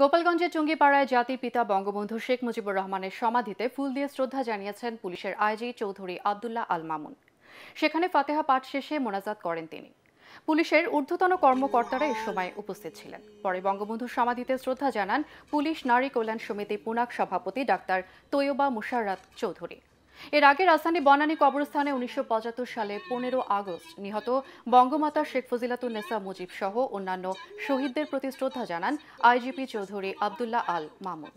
গোপালগঞ্জের চুঙ্গিপাড়ায় জাতির পিতা বঙ্গবন্ধু শেখ মুজিবুর রহমানের সমাধিতে ফুল দিয়ে শ্রদ্ধা জানিয়েছেন পুলিশের আইজি চৌধুরী আবদুল্লাহ আল মামুন সেখানে ফাতেহা পাঠ শেষে মোনাজাত করেন তিনি পুলিশের ঊর্ধ্বতন কর্মকর্তারা এ সময় উপস্থিত ছিলেন পরে বঙ্গবন্ধুর সমাধিতে শ্রদ্ধা জানান পুলিশ নারী কল্যাণ সমিতি পুনাক সভাপতি ডাক্তার তৈয়বা মুশারাত চৌধুরী এর আগে রাজধানী বনানী কবরস্থানে উনিশশো সালে পনেরো আগস্ট নিহত বঙ্গমাতা শেখ ফজিলাতুন্নেসা মুজিব সহ অন্যান্য শহীদদের প্রতি শ্রদ্ধা জানান আইজিপি চৌধুরী আবদুল্লাহ আল মামুন